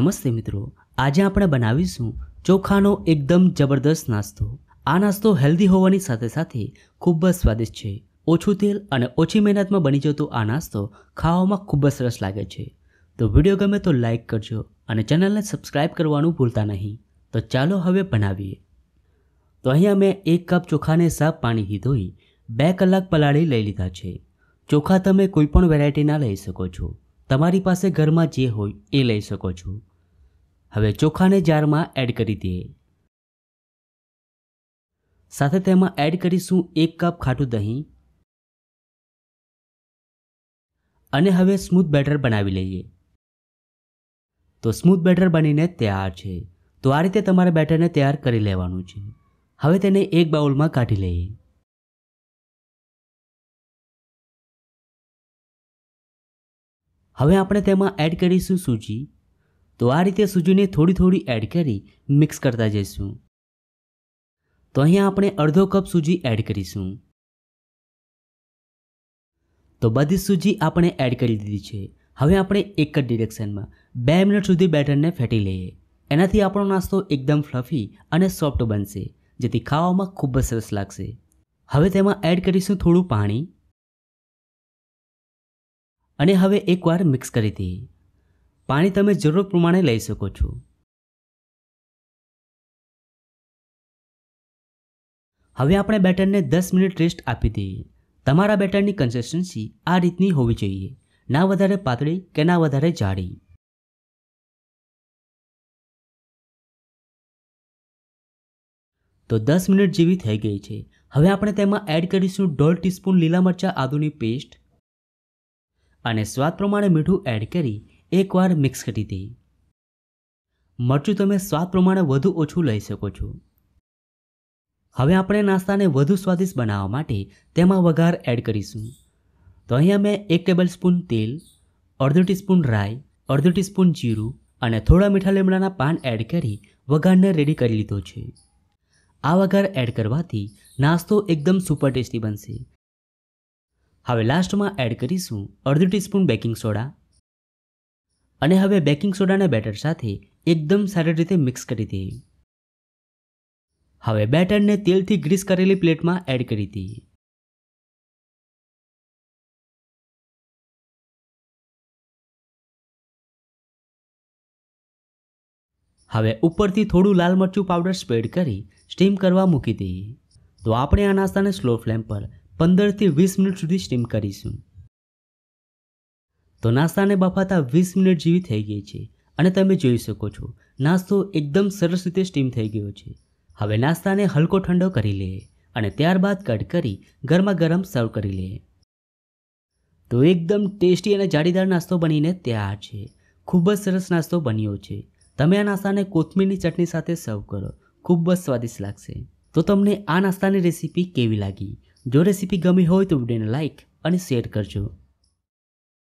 નમસ્તે મિત્રો આજે આપણે બનાવીશું ચોખાનો એકદમ જબરદસ્ત નાસ્તો આ નાસ્તો હેલ્ધી હોવાની સાથે સાથે ખૂબ જ સ્વાદિષ્ટ છે ઓછું તેલ અને ઓછી મહેનતમાં બની જતો આ નાસ્તો ખાવામાં ખૂબ જ સરસ લાગે છે તો વિડીયો ગમે તો લાઇક કરજો અને ચેનલને સબસ્ક્રાઇબ કરવાનું ભૂલતા નહીં તો ચાલો હવે બનાવીએ તો અહીંયા મેં એક કપ ચોખાને સાફ પાણી ધોઈ બે કલાક પલાળી લઈ લીધા છે ચોખા તમે કોઈપણ વેરાયટીના લઈ શકો છો તમારી પાસે ઘરમાં જે હોય એ લઈ શકો છો હવે ચોખાને જારમાં એડ કરી દઈએ સાથે તેમાં એડ કરીશું એક કપ ખાટું દહીં અને હવે સ્મૂથ બેટર બનાવી લઈએ તો સ્મૂથ બેટર બનીને તૈયાર છે તો આ રીતે તમારે બેટરને તૈયાર કરી લેવાનું છે હવે તેને એક બાઉલમાં કાઢી લઈએ હવે આપણે તેમાં એડ કરીશું સૂજી તો આ રીતે સૂજીને થોડી થોડી એડ કરી મિક્સ કરતા જઈશું તો અહીંયા આપણે અડધો કપ સૂજી એડ કરીશું તો બધી સૂજી આપણે એડ કરી દીધી છે હવે આપણે એક જ ડિરેક્શનમાં બે મિનિટ સુધી બેટરને ફેટી લઈએ એનાથી આપણો નાસ્તો એકદમ ફ્લફી અને સોફ્ટ બનશે જેથી ખાવામાં ખૂબ જ સરસ લાગશે હવે તેમાં એડ કરીશું થોડું પાણી અને હવે એકવાર મિક્સ કરી દઈએ પાણી તમે જરૂર પ્રમાણે લઈ શકો છો હવે આપણે બેટરને દસ મિનિટ રેસ્ટ આપી દઈએ તમારા બેટરની કન્સિસ્ટન્સી આ રીતની હોવી જોઈએ ના વધારે પાતળી કે ના વધારે જાડી તો દસ મિનિટ જેવી થઈ ગઈ છે હવે આપણે તેમાં એડ કરીશું દોઢ ટીસ્પૂન લીલા મરચાં આદુની પેસ્ટ અને સ્વાદ પ્રમાણે મીઠું એડ કરી એકવાર મિક્સ કરી દે મરચું તમે સ્વાદ પ્રમાણે વધુ ઓછું લઈ શકો છો હવે આપણે નાસ્તાને વધુ સ્વાદિષ્ટ બનાવવા માટે તેમાં વઘાર એડ કરીશું તો અહીંયા મેં એક ટેબલ સ્પૂન તેલ અડધો ટીસ્પૂન રાઈ અડધો ટીસ્પૂન જીરું અને થોડા મીઠા લીમડાના પાન એડ કરી વઘારને રેડી કરી લીધો છે આ વઘાર એડ કરવાથી નાસ્તો એકદમ સુપર ટેસ્ટી બનશે હવે લાસ્ટમાં એડ કરીશું અડધી ટીસ્પૂન બેકિંગ સોડા અને હવે બેકિંગ સોડાના બેટર સાથે એકદમ સારી રીતે મિક્સ કરી દઈએ હવે બેટરને તેલથી ગ્રીસ કરેલી પ્લેટમાં એડ કરી દઈએ હવે ઉપરથી થોડું લાલ મરચું પાવડર સ્પ્રેડ કરી સ્ટીમ કરવા મૂકી દઈએ તો આપણે આ નાસ્તાને સ્લો ફ્લેમ પર પંદરથી વીસ મિનિટ સુધી સ્ટીમ કરીશું તો નાસ્તાને બફાતા વીસ મિનિટ જેવી થઈ ગઈ છે અને તમે જોઈ શકો છો નાસ્તો એકદમ સરસ રીતે સ્ટીમ થઈ ગયો છે હવે નાસ્તાને હલકો ઠંડો કરી લે અને ત્યારબાદ કટ કરી ગરમા ગરમ સર્વ કરી લે તો એકદમ ટેસ્ટી અને જાડીદાર નાસ્તો બનીને તૈયાર છે ખૂબ જ સરસ નાસ્તો બન્યો છે તમે આ નાસ્તાને કોથમીરની ચટણી સાથે સર્વ કરો ખૂબ જ સ્વાદિષ્ટ લાગશે તો તમને આ નાસ્તાની રેસીપી કેવી લાગી જો રેસીપી ગમી હોય તો વિડીયોને લાઇક અને શેર કરજો